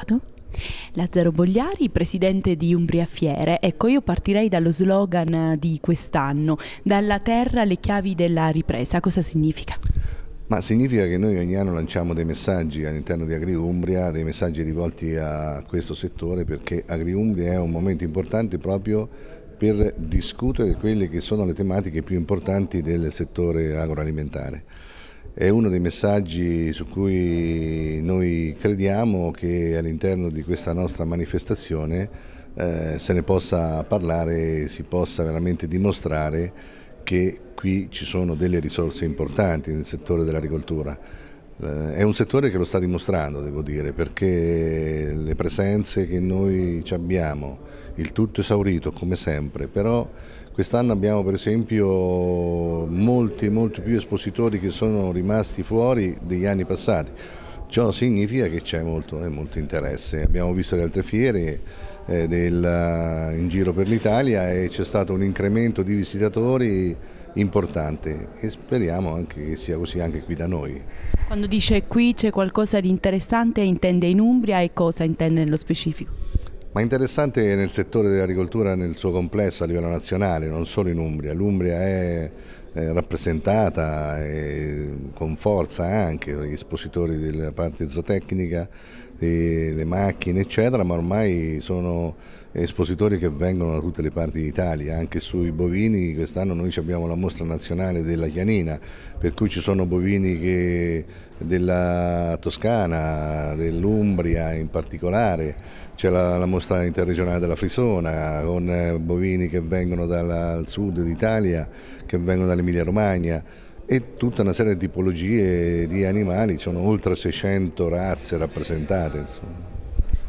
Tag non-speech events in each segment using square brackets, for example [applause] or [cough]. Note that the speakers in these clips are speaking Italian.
sabato. Lazzaro Bogliari, presidente di Umbria Fiere. Ecco, io partirei dallo slogan eh, di quest'anno, dalla terra le chiavi della ripresa. Cosa significa? Ma significa che noi ogni anno lanciamo dei messaggi all'interno di Agri Umbria, dei messaggi rivolti a questo settore perché Agri Umbria è un momento importante proprio per discutere quelle che sono le tematiche più importanti del settore agroalimentare è uno dei messaggi su cui noi crediamo che all'interno di questa nostra manifestazione eh, se ne possa parlare, si possa veramente dimostrare che qui ci sono delle risorse importanti nel settore dell'agricoltura eh, è un settore che lo sta dimostrando, devo dire, perché le presenze che noi abbiamo, il tutto esaurito come sempre, però quest'anno abbiamo per esempio molti, molti più espositori che sono rimasti fuori degli anni passati. Ciò significa che c'è molto, eh, molto interesse. Abbiamo visto le altre fiere eh, del, in giro per l'Italia e c'è stato un incremento di visitatori importante e speriamo anche che sia così anche qui da noi. Quando dice qui c'è qualcosa di interessante intende in Umbria e cosa intende nello specifico? Ma interessante nel settore dell'agricoltura nel suo complesso a livello nazionale, non solo in Umbria. L'Umbria è eh, rappresentata eh, con forza anche gli espositori della parte zootecnica, delle macchine eccetera, ma ormai sono espositori che vengono da tutte le parti d'Italia, anche sui bovini quest'anno noi abbiamo la mostra nazionale della Chianina, per cui ci sono bovini che, della Toscana, dell'Umbria in particolare, c'è la, la, mostra interregionale della Frisona con eh, bovini che vengono dal sud d'Italia, che vengono dall'Emilia Romagna e tutta una serie di tipologie di animali, sono oltre 600 razze rappresentate. Insomma.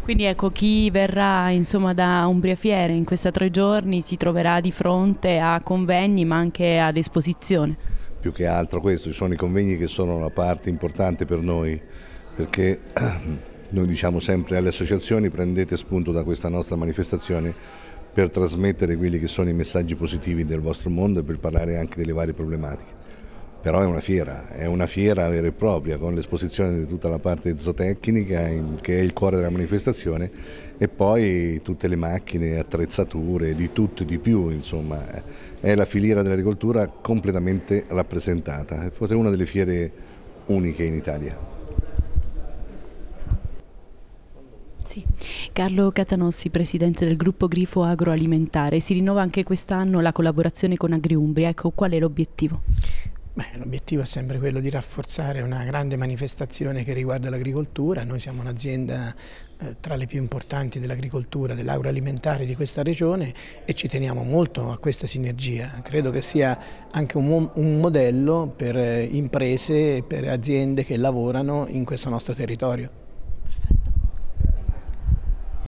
Quindi ecco, chi verrà insomma, da Umbria Fiere in questi tre giorni si troverà di fronte a convegni ma anche ad esposizione? Più che altro questo, ci sono i convegni che sono una parte importante per noi perché [clears throat] noi diciamo sempre alle associazioni prendete spunto da questa nostra manifestazione per trasmettere quelli che sono i messaggi positivi del vostro mondo e per parlare anche delle varie problematiche però è una fiera, è una fiera vera e propria con l'esposizione di tutta la parte zootecnica che è il cuore della manifestazione e poi tutte le macchine, attrezzature, di tutto e di più, insomma, è la filiera dell'agricoltura completamente rappresentata, è forse una delle fiere uniche in Italia. Sì. Carlo Catanossi, presidente del gruppo Grifo Agroalimentare, si rinnova anche quest'anno la collaborazione con AgriUmbria, ecco qual è l'obiettivo? L'obiettivo è sempre quello di rafforzare una grande manifestazione che riguarda l'agricoltura, noi siamo un'azienda eh, tra le più importanti dell'agricoltura, dell'agroalimentare di questa regione e ci teniamo molto a questa sinergia, credo che sia anche un, un modello per eh, imprese e per aziende che lavorano in questo nostro territorio.